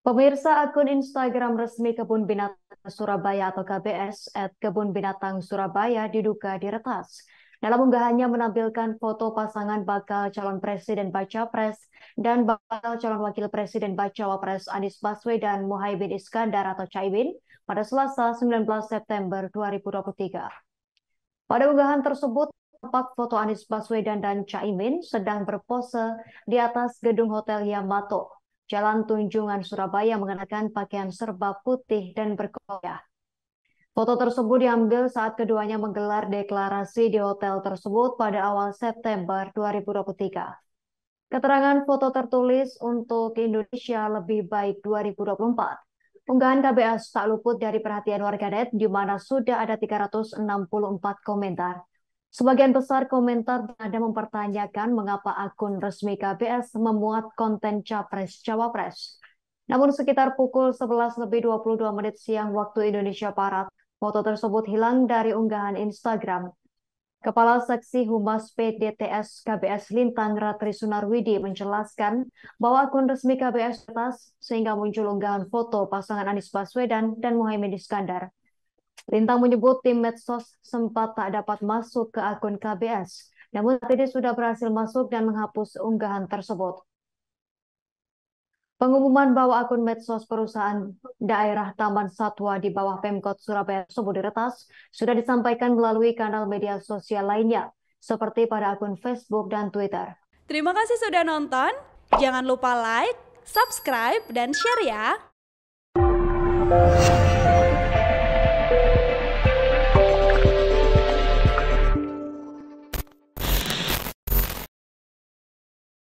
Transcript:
Pemirsa akun Instagram resmi Kebun Binatang Surabaya atau KBS at Kebun Binatang Surabaya diduga diretas. Dalam unggahannya menampilkan foto pasangan bakal calon presiden Baca Pres dan bakal calon wakil presiden baca wapres Anies Baswedan Mohaimin Iskandar atau Caimin pada Selasa 19 September 2023. Pada unggahan tersebut, tampak foto Anies Baswedan dan Caimin sedang berpose di atas gedung Hotel Yamato Jalan Tunjungan Surabaya mengenakan pakaian serba putih dan berkoya. Foto tersebut diambil saat keduanya menggelar deklarasi di hotel tersebut pada awal September 2023. Keterangan foto tertulis untuk Indonesia lebih baik 2024. Unggahan KBS tak luput dari perhatian warganet di mana sudah ada 364 komentar. Sebagian besar komentar ada mempertanyakan mengapa akun resmi KBS memuat konten Capres-Cawapres. Namun sekitar pukul 11 lebih 22 menit siang waktu Indonesia Barat, foto tersebut hilang dari unggahan Instagram. Kepala Seksi Humas PDTS KBS Lintang Ratri Sunarwidi menjelaskan bahwa akun resmi KBS atas sehingga muncul unggahan foto pasangan Anies Baswedan dan Muhaimin Iskandar. Lintang menyebut tim medsos sempat tak dapat masuk ke akun KBS, namun saat ini sudah berhasil masuk dan menghapus unggahan tersebut. Pengumuman bahwa akun medsos perusahaan daerah Taman Satwa di bawah Pemkot Surabaya tersebut diretas sudah disampaikan melalui kanal media sosial lainnya, seperti pada akun Facebook dan Twitter. Terima kasih sudah nonton. Jangan lupa like, subscribe, dan share ya.